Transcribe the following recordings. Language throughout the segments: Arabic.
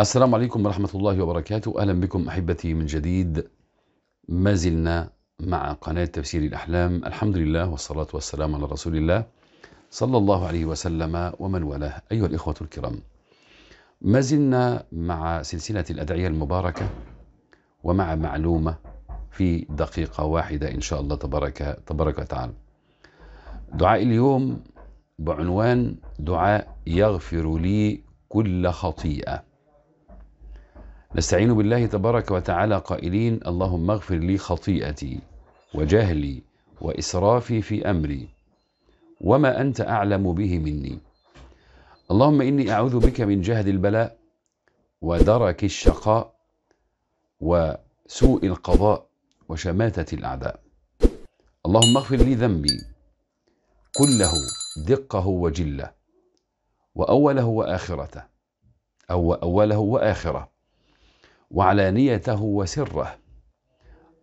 السلام عليكم ورحمة الله وبركاته أهلا بكم أحبتي من جديد ما زلنا مع قناة تفسير الأحلام الحمد لله والصلاة والسلام على رسول الله صلى الله عليه وسلم ومن والاه أيها الإخوة الكرام ما زلنا مع سلسلة الأدعية المباركة ومع معلومة في دقيقة واحدة إن شاء الله تبارك, تبارك وتعالى دعاء اليوم بعنوان دعاء يغفر لي كل خطيئة نستعين بالله تبارك وتعالى قائلين اللهم اغفر لي خطيئتي وجهلي وإسرافي في أمري وما أنت أعلم به مني اللهم إني أعوذ بك من جهد البلاء ودرك الشقاء وسوء القضاء وشماتة الأعداء اللهم اغفر لي ذنبي كله دقه وجله وأوله وآخرته أو أوله وآخره وعلانيته وسره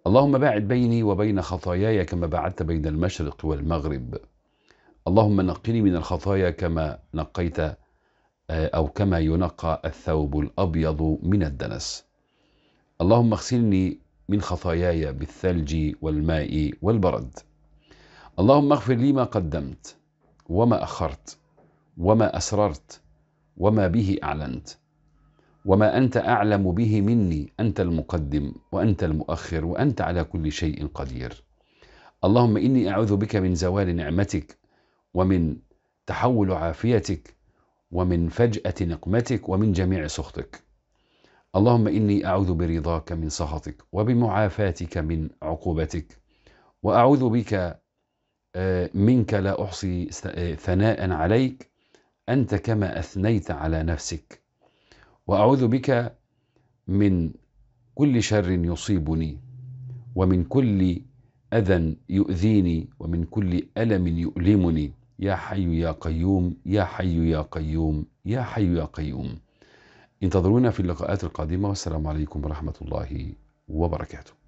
اللهم باعد بيني وبين خطاياي كما بعدت بين المشرق والمغرب اللهم نقني من الخطايا كما نقيت آه، أو كما ينقى الثوب الأبيض من الدنس اللهم اغسلني من خطاياي بالثلج والماء والبرد اللهم اغفر لي ما قدمت وما أخرت وما أسررت وما به أعلنت وما أنت أعلم به مني أنت المقدم وأنت المؤخر وأنت على كل شيء قدير اللهم إني أعوذ بك من زوال نعمتك ومن تحول عافيتك ومن فجأة نقمتك ومن جميع سخطك اللهم إني أعوذ برضاك من سخطك وبمعافاتك من عقوبتك وأعوذ بك آه، منك لا أحصي آه، ثناء عليك أنت كما أثنيت على نفسك وأعوذ بك من كل شر يصيبني ومن كل أذى يؤذيني ومن كل ألم يؤلمني يا حي يا قيوم يا حي يا قيوم يا حي يا قيوم انتظرونا في اللقاءات القادمة والسلام عليكم ورحمة الله وبركاته